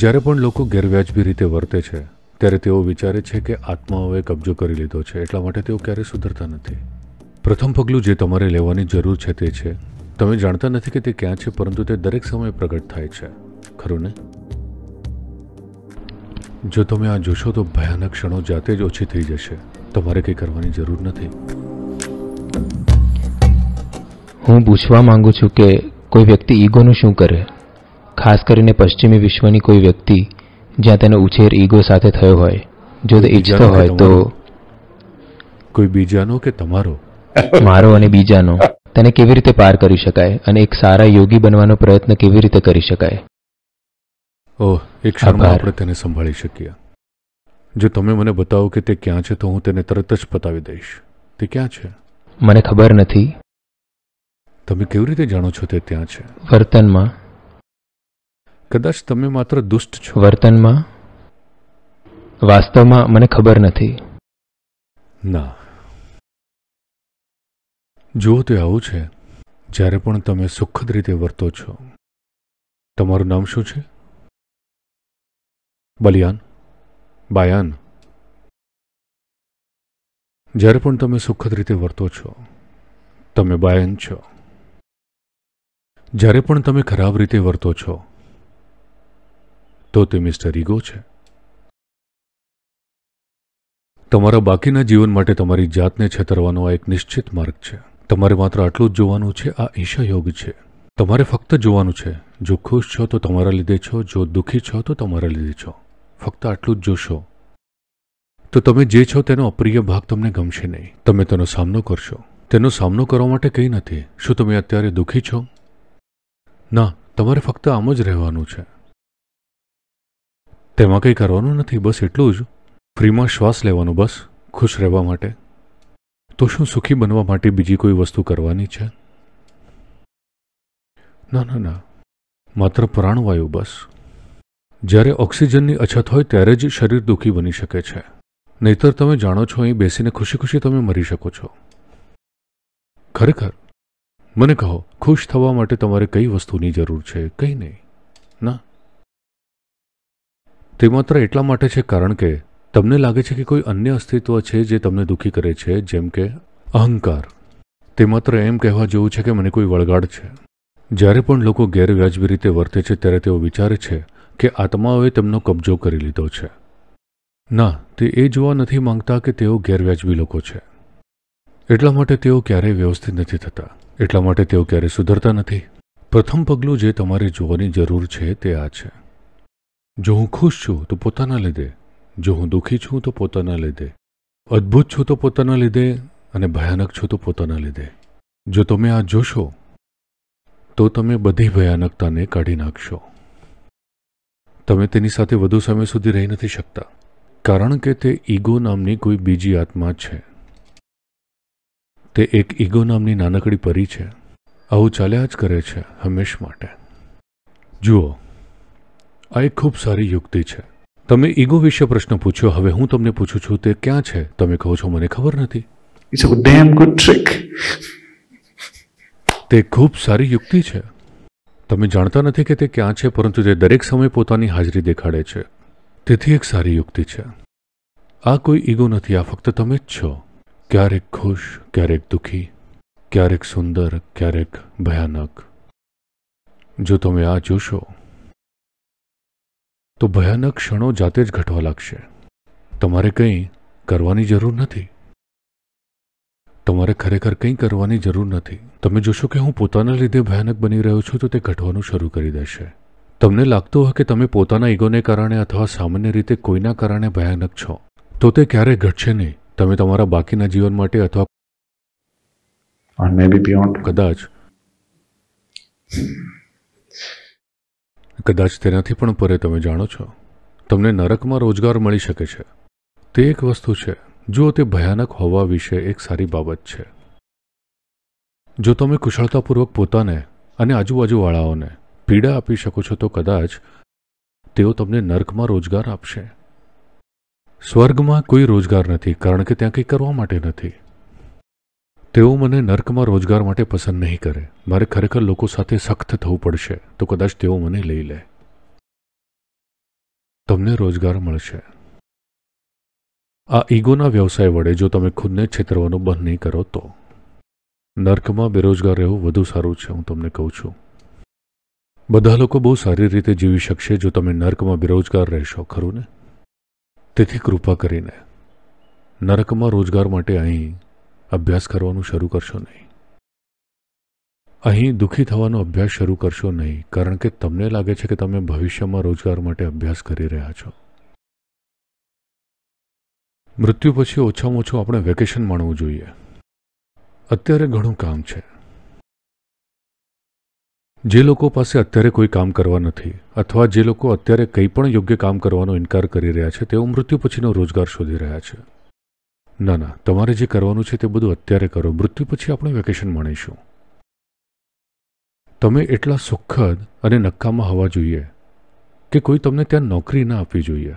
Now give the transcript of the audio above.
જ્યારે પણ લોકો ગેરવ્યાજબી રીતે વર્તે છે ત્યારે તેઓ વિચારે છે કે આત્માઓએ કબજો કરી લીધો છે એટલા માટે તેઓ ક્યારેય સુધરતા નથી પ્રથમ પગલું જે તમારે લેવાની જરૂર છે તે છે તમે જાણતા નથી કે તે ક્યાં છે પરંતુ તે દરેક સમયે પ્રગટ થાય છે ખરું ને જો તમે આ જોશો તો ભયાનક ક્ષણો જાતે જ ઓછી થઈ જશે તમારે કંઈ કરવાની જરૂર નથી હું પૂછવા માંગુ છું કે કોઈ વ્યક્તિ ઈગોનું શું કરે ખાસ કરીને પશ્ચિમી વિશ્વની કોઈ વ્યક્તિ જ્યાં તેનો ઉછેર ઈગો સાથે થયો હોય જો તે ઈચ્છતો હોય તો કોઈ બીજાનો કે તમારો મારો અને બીજાનો તેને કેવી રીતે પાર કરી શકાય અને એક સારા યોગી બનવાનો પ્રયત્ન કેવી રીતે કરી શકાય ઓહ એક ક્ષણમાં આપણે તેને સંભાળી શકીએ જો તમે મને બતાવો કે તે ક્યાં છે તો હું તેને તરત જ પતાવી દઈશ તે ક્યાં છે મને ખબર નથી તમે કેવી રીતે જાણો છો તે ત્યાં છે વર્તનમાં કદાચ તમે માત્ર દુષ્ટ છો વર્તનમાં વાસ્તવમાં મને ખબર નથી ના જુઓ તે આવું છે જ્યારે પણ તમે સુખદ રીતે વર્તો છો તમારું નામ શું છે બલિયાન બાયાન જ્યારે પણ તમે સુખદ રીતે વર્તો છો તમે બાયન છો જ્યારે પણ તમે ખરાબ રીતે વર્તો છો તો તે મિસ્ટર ઈગો છે તમારા બાકીના જીવન માટે તમારી જાતને છેતરવાનો આ એક નિશ્ચિત માર્ગ છે તમારે માત્ર આટલું જ જોવાનું છે આ ઈશાયોગ છે તમારે ફક્ત જોવાનું છે જો ખુશ છો તો તમારા લીધે છો જો દુઃખી છો તો તમારા લીધે છો ફક્ત આટલું જ જોશો તો તમે જે છો તેનો અપ્રિય ભાગ તમને ગમશે નહીં તમે તેનો સામનો કરશો તેનો સામનો કરવા માટે કંઈ નથી શું તમે અત્યારે દુઃખી છો ના તમારે ફક્ત આમ જ રહેવાનું છે તેમાં કંઈ કરવાનું નથી બસ એટલું જ ફ્રીમાં શ્વાસ લેવાનું બસ ખુશ રહેવા માટે તો શું સુખી બનવા માટે બીજી કોઈ વસ્તુ કરવાની છે ના ના ના માત્ર પ્રાણવાયુ બસ જ્યારે ઓક્સિજનની અછત હોય ત્યારે જ શરીર દુઃખી બની શકે છે નહીતર તમે જાણો છો અહીં બેસીને ખુશી ખુશી તમે મરી શકો છો ખરેખર મને કહો ખુશ થવા માટે તમારે કઈ વસ્તુની જરૂર છે કંઈ નહીં ના તે માત્ર એટલા માટે છે કારણ કે તમને લાગે છે કે કોઈ અન્ય અસ્તિત્વ છે જે તમને દુઃખી કરે છે જેમ કે અહંકાર તે માત્ર એમ કહેવા જેવું છે કે મને કોઈ વળગાડ છે જ્યારે પણ લોકો ગેરવ્યાજબી રીતે વર્તે છે ત્યારે તેઓ વિચારે છે કે આત્માઓએ તેમનો કબજો કરી લીધો છે ના તે એ જોવા નથી માંગતા કે તેઓ ગેરવ્યાજબી લોકો છે એટલા માટે તેઓ ક્યારેય વ્યવસ્થિત નથી થતા એટલા માટે તેઓ ક્યારેય સુધરતા નથી પ્રથમ પગલું જે તમારે જોવાની જરૂર છે તે આ છે જો હું ખુશ છું તો પોતાના લીધે જો હું દુઃખી છું તો પોતાના લીધે અદ્ભુત છું તો પોતાના લીધે અને ભયાનક છું તો પોતાના લીધે જો તમે આ જોશો તો તમે બધી ભયાનકતાને કાઢી નાખશો તમે તેની સાથે વધુ સમય સુધી રહી નથી શકતા કારણ કે તે ઈગો નામની કોઈ બીજી આત્મા છે તે એક ઈગો નામની નાનકડી પરી છે આવું ચાલ્યા જ કરે છે હંમેશ માટે જુઓ આ એક ખૂબ સારી યુક્તિ છે તમે ઈગો વિશે પ્રશ્ન પૂછ્યો હવે હું તમને પૂછું છું તે ક્યાં છે તમે કહો છો મને ખબર નથી તે ખૂબ સારી યુક્તિ છે તમે જાણતા નથી કે તે ક્યાં છે પરંતુ તે દરેક સમયે પોતાની હાજરી દેખાડે છે તેથી એક સારી યુક્તિ છે આ કોઈ ઈગો નથી આ ફક્ત તમે જ છો ક્યારેક ખુશ ક્યારેક દુઃખી ક્યારેક સુંદર ક્યારેક ભયાનક જો તમે આ જોશો તો ભયાનક ક્ષણો જાતે જ ઘટવા લાગશે તમારે કંઈ કરવાની જરૂર નથી તમારે ખરેખર કંઈ કરવાની જરૂર નથી તમે જોશો કે હું પોતાના લીધે ભયાનક બની રહ્યો છું તો તે ઘટવાનું શરૂ કરી દેશે તમને લાગતું હોય કે તમે પોતાના ઈગોને કારણે અથવા સામાન્ય રીતે કોઈના કારણે ભયાનક છો તો તે ક્યારે ઘટશે નહીં તમે તમારા બાકીના જીવન માટે અથવા કદાચ કદાચ તેનાથી પણ પરે તમે જાણો છો તમને નરકમાં રોજગાર મળી શકે છે તે એક વસ્તુ છે જુઓ તે ભયાનક હોવા વિશે એક સારી બાબત છે જો તમે કુશળતાપૂર્વક પોતાને અને આજુબાજુવાળાઓને પીડા આપી શકો છો તો કદાચ તેઓ તમને નર્કમાં રોજગાર આપશે સ્વર્ગમાં કોઈ રોજગાર નથી કારણ કે ત્યાં કંઈ કરવા માટે નથી તેઓ મને નર્કમાં રોજગાર માટે પસંદ નહીં કરે મારે ખરેખર લોકો સાથે સખ્ત થવું પડશે તો કદાચ તેઓ મને લઈ લે તમને રોજગાર મળશે આ ઈગોના વ્યવસાય વડે જો તમે ખુદને છેતરવાનું બંધ નહીં કરો તો નર્કમાં બેરોજગાર રહેવું વધુ સારું છે હું તમને કહું છું બધા લોકો બહુ સારી રીતે જીવી શકશે જો તમે નર્કમાં બેરોજગાર રહેશો ખરું ને તેથી કૃપા કરીને નર્કમાં રોજગાર માટે અહીં અભ્યાસ કરવાનું શરૂ કરશો નહીં અહીં દુઃખી થવાનો અભ્યાસ શરૂ કરશો નહીં કારણ કે તમને લાગે છે કે તમે ભવિષ્યમાં રોજગાર માટે અભ્યાસ કરી રહ્યા છો મૃત્યુ પછી ઓછામાં ઓછું આપણે વેકેશન માણવું જોઈએ અત્યારે ઘણું કામ છે જે લોકો પાસે અત્યારે કોઈ કામ કરવા નથી અથવા જે લોકો અત્યારે કંઈ પણ યોગ્ય કામ કરવાનો ઇનકાર કરી રહ્યા છે તેઓ મૃત્યુ પછીનો રોજગાર શોધી રહ્યા છે ના ના તમારે જે કરવાનું છે તે બધું અત્યારે કરો મૃત્યુ પછી આપણે વેકેશન માણીશું તમે એટલા સુખદ અને નક્કામાં હોવા જોઈએ કે કોઈ તમને ત્યાં નોકરી ના આપવી જોઈએ